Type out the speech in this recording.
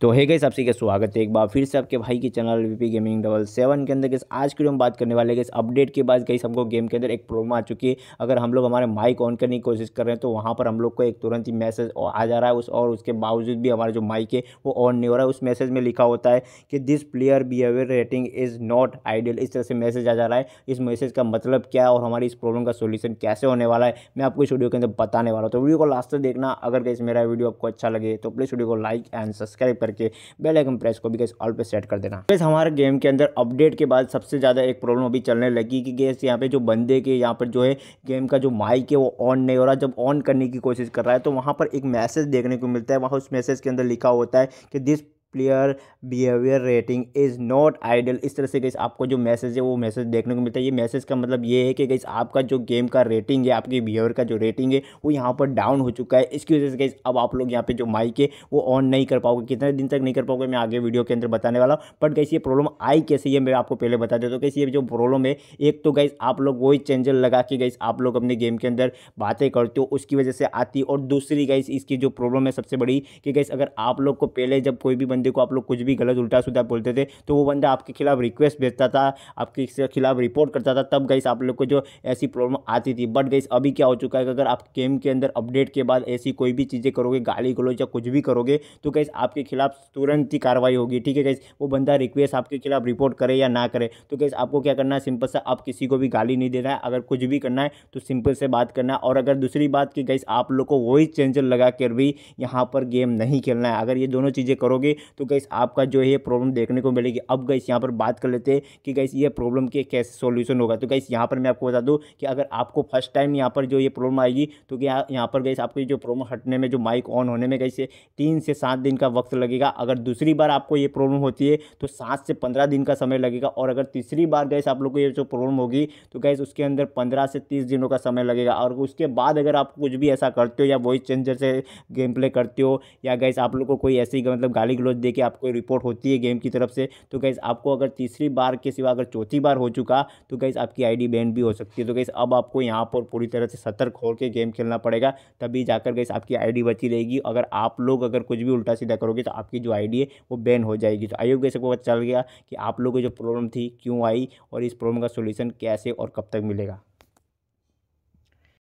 तो है गई सबसे के स्वागत है एक बार फिर से आपके भाई की channel V P gaming double seven के अंदर गैस आज की लिए हम बात करने वाले इस अपडेट के बाद गई हमको गेम के अंदर एक प्रॉब्लम आ चुकी है अगर हम लोग हमारे माइक ऑन करने की कोशिश कर रहे हैं तो वहाँ पर हम लोग को एक तुरंत ही मैसेज आ जा रहा है उस और उसके बावजूद भी हमारा जो माइक है वो ऑन नहीं हो रहा है उस मैसेज में लिखा होता है कि this player behaviour rating is not ideal इस तरह से मैसेज आ जा रहा है इस मैसेज का मतलब क्या है और हमारी इस प्रॉब्लम का सोल्यूशन कैसे होने वाला है मैं आपको इस वीडियो के अंदर बताने वाला हूँ तो वीडियो को लास्ट तक देखना अगर गैस मेरा वीडियो आपको अच्छा लगे तो प्लीज़ वीडियो को लाइक एंड सब्सक्राइब करके बेल आइकन प्रेस को भी गैस ऑल पे सेट कर देना गैस हमारे गेम के अंदर अपडेट के बाद सबसे ज़्यादा एक प्रॉब्लम अभी चलने लगी कि गैस यहाँ पे जो बंदे के यहाँ पर जो है गेम का जो माइक है वो ऑन नहीं हो रहा जब ऑन करने की कोशिश कर रहा है तो वहाँ पर एक मैसेज देखने को मिलता है वहाँ उस मैसेज के अंदर लिखा होता है कि this player behaviour rating is not ideal इस तरह से गई आपको जो मैसेज है वो मैसेज देखने को मिलता है ये मैसेज का मतलब ये है कि गई आपका जो गेम का रेटिंग है आपके बिहेवियर का जो रेटिंग है वो यहाँ पर डाउन हो चुका है इसकी वजह से गई अब आप लोग यहाँ पे जो माइक है वो ऑन नहीं कर पाओगे कितने दिन तक नहीं कर पाओगे मैं आगे वीडियो के अंदर बताने वाला हूँ बट गई ये प्रॉब्लम आई कैसे ये मैं आपको पहले बता देता हूँ कैसे ये जो प्रॉब्लम है एक तो गई आप लोग वही चेंजर लगा के गई आप लोग अपने गेम के अंदर बातें करते हो उसकी वजह से आती और दूसरी गई इसकी जो प्रॉब्लम है सबसे बड़ी कि गई अगर आप लोग को पहले जब कोई भी बंदे को आप लोग कुछ भी गलत उल्टा सीधा बोलते थे तो वो बंदा आपके खिलाफ रिक्वेस्ट भेजता था आपके खिलाफ रिपोर्ट करता था तब गई आप लोग को जो ऐसी प्रॉब्लम आती थी बट गई अभी क्या हो चुका है अगर आप गेम के अंदर अपडेट के बाद ऐसी कोई भी चीज़ें करोगे गाली गलोज या कुछ भी करोगे तो गई आपके खिलाफ तुरंत ही कार्रवाई होगी ठीक है गई वो बंदा रिक्वेस्ट आपके खिलाफ रिपोर्ट करे या ना करे तो गई आपको क्या करना है सिंपल सा आप किसी को भी गाली नहीं देना है अगर कुछ भी करना है तो सिंपल से बात करना है और अगर दूसरी बात कि गई आप लोग को वही चेंजर लगा कर भी यहाँ पर गेम नहीं खेलना है अगर ये दोनों चीज़ें करोगे तो गैस आपका जो है प्रॉब्लम देखने को मिलेगी अब गैस यहाँ पर बात कर लेते हैं कि गैस ये प्रॉब्लम के कैसे सोल्यूशन होगा तो गैस यहाँ पर मैं आपको बता दूँ कि अगर आपको फर्स्ट टाइम यहाँ पर जो ये प्रॉब्लम आएगी तो क्या यहाँ पर गैस आपकी जो प्रॉब्लम हटने में जो माइक ऑन होने में गैस तीन से सात दिन का वक्त लगेगा अगर दूसरी बार आपको ये प्रॉब्लम होती है तो सात से पंद्रह दिन का समय लगेगा और अगर तीसरी बार गैस आप लोग को ये जो प्रॉब्लम होगी तो गैस उसके अंदर पंद्रह से तीस दिनों का समय लगेगा और उसके बाद अगर आप कुछ भी ऐसा करते हो या वॉइस चेंजर से गेम प्ले करते हो या गैस आप लोग को कोई ऐसी मतलब गाली गलोज दे के आपको रिपोर्ट होती है गेम की तरफ से तो गैस आपको अगर तीसरी बार के सिवा अगर चौथी बार हो चुका तो गैस आपकी आईडी बैन भी हो सकती है तो गैस अब आपको यहाँ पर पूरी तरह से सतर्क होकर गेम खेलना पड़ेगा तभी जाकर गैस आपकी आई बची रहेगी अगर आप लोग अगर कुछ भी उल्टा सीधा करोगे तो आपकी जो आई है वो बैन हो जाएगी तो आयोग गैस को पता चल गया कि आप लोगों की जो प्रॉब्लम थी क्यों आई और इस प्रॉब्लम का सोल्यूशन कैसे और कब तक मिलेगा